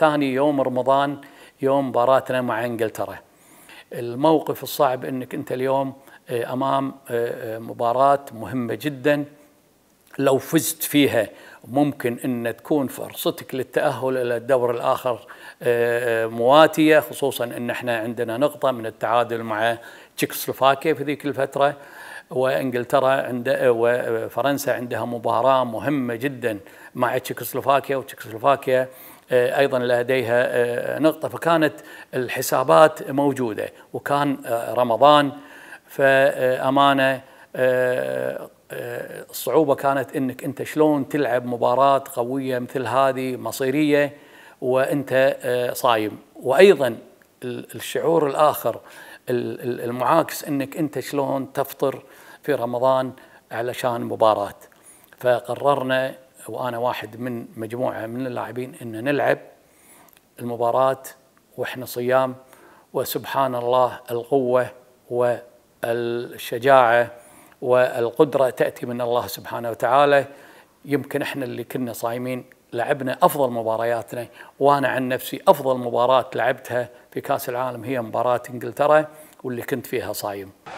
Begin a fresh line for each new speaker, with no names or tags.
ثاني يوم رمضان يوم مباراتنا مع انجلترا الموقف الصعب انك انت اليوم آه، امام آه، آه، مباراه مهمه جدا لو فزت فيها ممكن ان تكون فرصتك للتاهل الى الدور الاخر مواتيه خصوصا ان احنا عندنا نقطه من التعادل مع تشيكوسلوفاكيا في ذيك الفتره وانجلترا عند وفرنسا عندها مباراه مهمه جدا مع تشيكوسلوفاكيا وتشيكوسلوفاكيا آه، أيضا لديها آه، نقطة فكانت الحسابات موجودة وكان آه، رمضان فأمانة الصعوبة كانت أنك أنت شلون تلعب مباراة قوية مثل هذه مصيرية وأنت صايم وأيضا الشعور الآخر المعاكس أنك أنت شلون تفطر في رمضان علشان مباراة فقررنا وانا واحد من مجموعه من اللاعبين ان نلعب المباراه واحنا صيام وسبحان الله القوه والشجاعه والقدره تاتي من الله سبحانه وتعالى يمكن احنا اللي كنا صايمين لعبنا افضل مبارياتنا وانا عن نفسي افضل مباراه لعبتها في كاس العالم هي مباراه انجلترا واللي كنت فيها صايم.